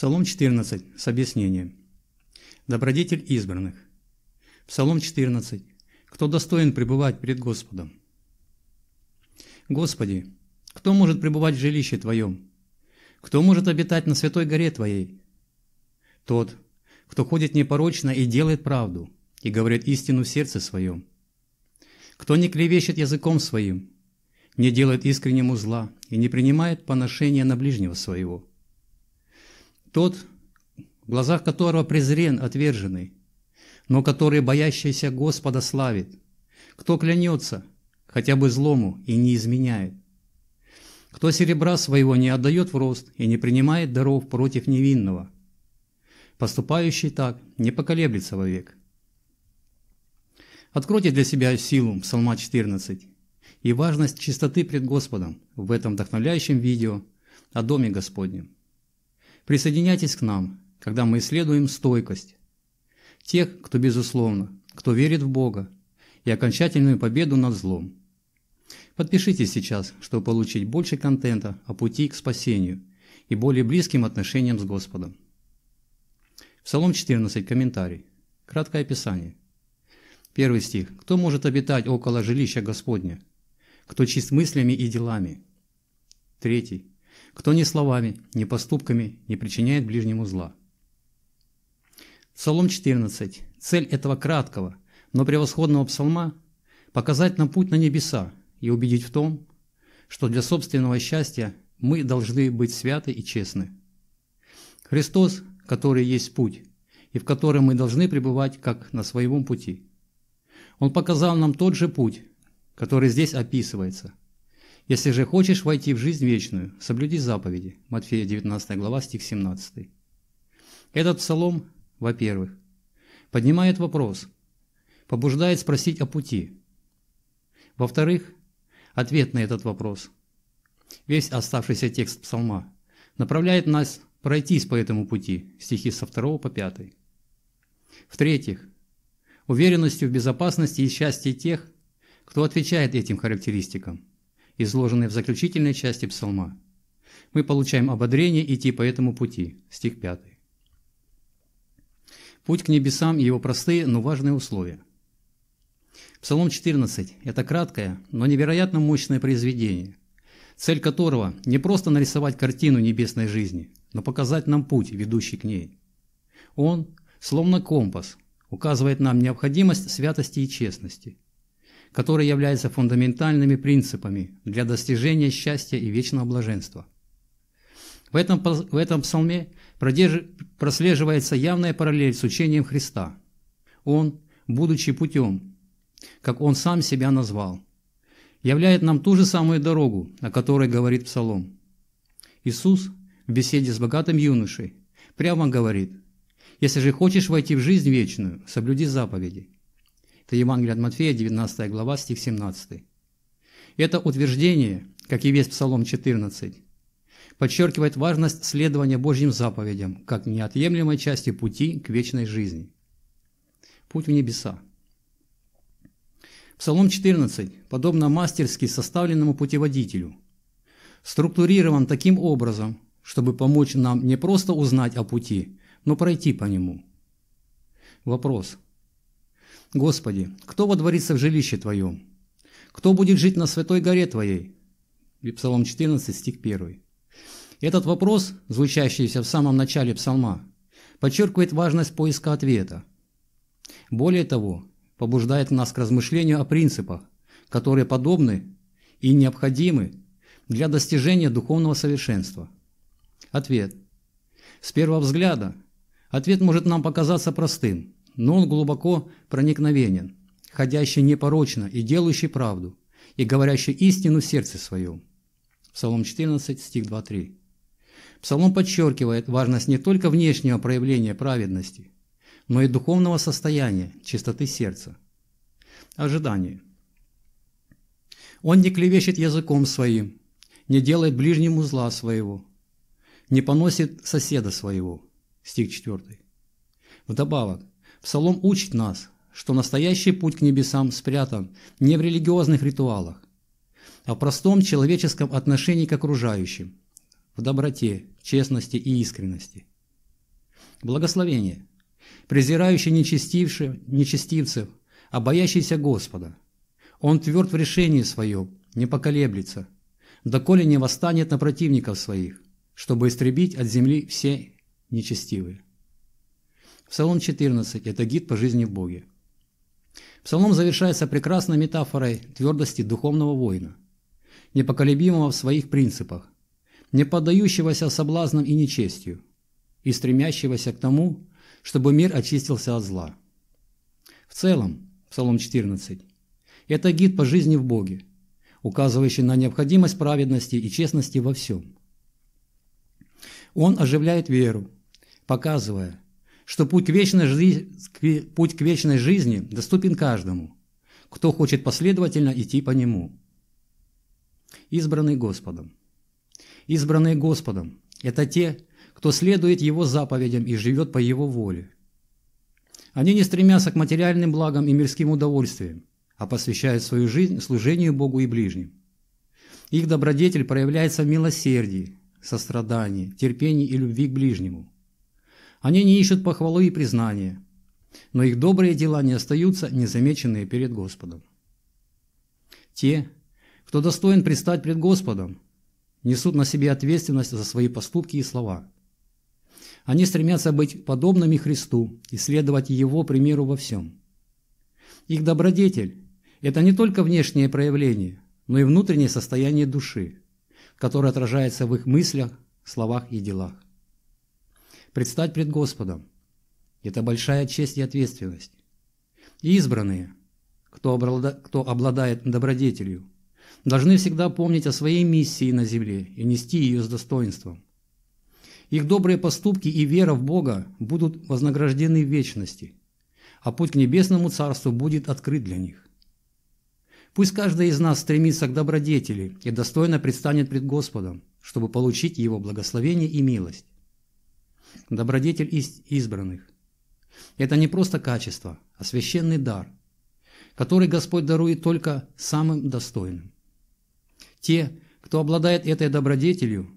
Псалом 14 с объяснением. Добродетель избранных. Псалом 14. Кто достоин пребывать пред Господом? Господи, кто может пребывать в жилище Твоем? Кто может обитать на святой горе Твоей? Тот, кто ходит непорочно и делает правду, и говорит истину в сердце своем. Кто не клевещет языком своим, не делает искреннему зла и не принимает поношения на ближнего своего – тот, в глазах которого презрен отверженный, но который боящийся Господа славит. Кто клянется, хотя бы злому, и не изменяет. Кто серебра своего не отдает в рост и не принимает даров против невинного. Поступающий так не поколеблется вовек. Откройте для себя силу Псалма 14 и важность чистоты пред Господом в этом вдохновляющем видео о Доме Господнем. Присоединяйтесь к нам, когда мы исследуем стойкость. Тех, кто безусловно, кто верит в Бога и окончательную победу над злом. Подпишитесь сейчас, чтобы получить больше контента о пути к спасению и более близким отношениям с Господом. Псалом 14, комментарий. Краткое описание. Первый стих. «Кто может обитать около жилища Господня? Кто чист мыслями и делами?» Третий кто ни словами, ни поступками не причиняет ближнему зла. Псалом 14. Цель этого краткого, но превосходного псалма – показать нам путь на небеса и убедить в том, что для собственного счастья мы должны быть святы и честны. Христос, который есть путь, и в котором мы должны пребывать как на своем пути. Он показал нам тот же путь, который здесь описывается – если же хочешь войти в жизнь вечную, соблюди заповеди. Матфея 19 глава, стих 17. Этот псалом, во-первых, поднимает вопрос, побуждает спросить о пути. Во-вторых, ответ на этот вопрос. Весь оставшийся текст псалма направляет нас пройтись по этому пути, стихи со 2 по 5. В-третьих, уверенностью в безопасности и счастье тех, кто отвечает этим характеристикам – изложенные в заключительной части псалма. Мы получаем ободрение идти по этому пути. Стих 5. Путь к небесам и его простые, но важные условия. Псалом 14 – это краткое, но невероятно мощное произведение, цель которого не просто нарисовать картину небесной жизни, но показать нам путь, ведущий к ней. Он, словно компас, указывает нам необходимость святости и честности – которые являются фундаментальными принципами для достижения счастья и вечного блаженства. В этом, в этом псалме прослеживается явная параллель с учением Христа. Он, будучи путем, как он сам себя назвал, являет нам ту же самую дорогу, о которой говорит псалом. Иисус в беседе с богатым юношей прямо говорит, «Если же хочешь войти в жизнь вечную, соблюди заповеди». Это Евангелие от Матфея, 19 глава, стих 17. Это утверждение, как и весь Псалом 14, подчеркивает важность следования Божьим заповедям как неотъемлемой части пути к вечной жизни. Путь в небеса. Псалом 14, подобно мастерски составленному путеводителю, структурирован таким образом, чтобы помочь нам не просто узнать о пути, но пройти по нему. Вопрос – Господи, кто водворится в жилище Твоем? Кто будет жить на святой горе Твоей? Псалом 14, стих 1. Этот вопрос, звучащийся в самом начале псалма, подчеркивает важность поиска ответа. Более того, побуждает нас к размышлению о принципах, которые подобны и необходимы для достижения духовного совершенства. Ответ. С первого взгляда ответ может нам показаться простым – но он глубоко проникновенен, ходящий непорочно и делающий правду, и говорящий истину в сердце своем. Псалом 14, стих 2-3. Псалом подчеркивает важность не только внешнего проявления праведности, но и духовного состояния, чистоты сердца. Ожидание. Он не клевещет языком своим, не делает ближнему зла своего, не поносит соседа своего. Стих 4. Вдобавок, Псалом учит нас, что настоящий путь к небесам спрятан не в религиозных ритуалах, а в простом человеческом отношении к окружающим, в доброте, честности и искренности. Благословение, презирающий нечестивших, нечестивцев, а боящийся Господа. Он тверд в решении своем, не поколеблется, доколе не восстанет на противников своих, чтобы истребить от земли все нечестивые. Псалом 14 – это гид по жизни в Боге. Псалом завершается прекрасной метафорой твердости духовного воина, непоколебимого в своих принципах, не поддающегося соблазнам и нечестию, и стремящегося к тому, чтобы мир очистился от зла. В целом, Псалом 14 – это гид по жизни в Боге, указывающий на необходимость праведности и честности во всем. Он оживляет веру, показывая – что путь, вечной жи... путь к вечной жизни доступен каждому, кто хочет последовательно идти по нему. Избранный Господом. Избранные Господом – это те, кто следует Его заповедям и живет по Его воле. Они не стремятся к материальным благам и мирским удовольствиям, а посвящают свою жизнь служению Богу и ближним. Их добродетель проявляется в милосердии, сострадании, терпении и любви к ближнему. Они не ищут похвалы и признания, но их добрые дела не остаются незамеченные перед Господом. Те, кто достоин предстать пред Господом, несут на себе ответственность за свои поступки и слова. Они стремятся быть подобными Христу и следовать Его примеру во всем. Их добродетель – это не только внешнее проявление, но и внутреннее состояние души, которое отражается в их мыслях, словах и делах предстать пред Господом. Это большая честь и ответственность. Избранные, кто, облада, кто обладает добродетелью, должны всегда помнить о своей миссии на земле и нести ее с достоинством. Их добрые поступки и вера в Бога будут вознаграждены в вечности, а путь к небесному царству будет открыт для них. Пусть каждый из нас стремится к добродетели и достойно предстанет пред Господом, чтобы получить Его благословение и милость добродетель из избранных. Это не просто качество, а священный дар, который Господь дарует только самым достойным. Те, кто обладает этой добродетелью,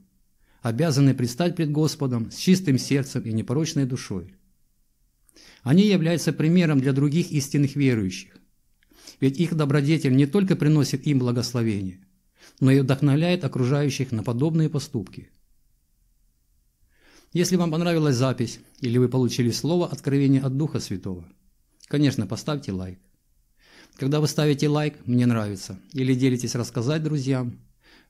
обязаны предстать пред Господом с чистым сердцем и непорочной душой. Они являются примером для других истинных верующих, ведь их добродетель не только приносит им благословение, но и вдохновляет окружающих на подобные поступки – если вам понравилась запись или вы получили слово «Откровение от Духа Святого», конечно, поставьте лайк. Когда вы ставите лайк «Мне нравится» или делитесь рассказать друзьям,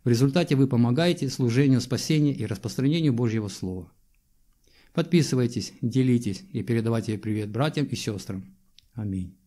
в результате вы помогаете служению спасения и распространению Божьего Слова. Подписывайтесь, делитесь и передавайте привет братьям и сестрам. Аминь.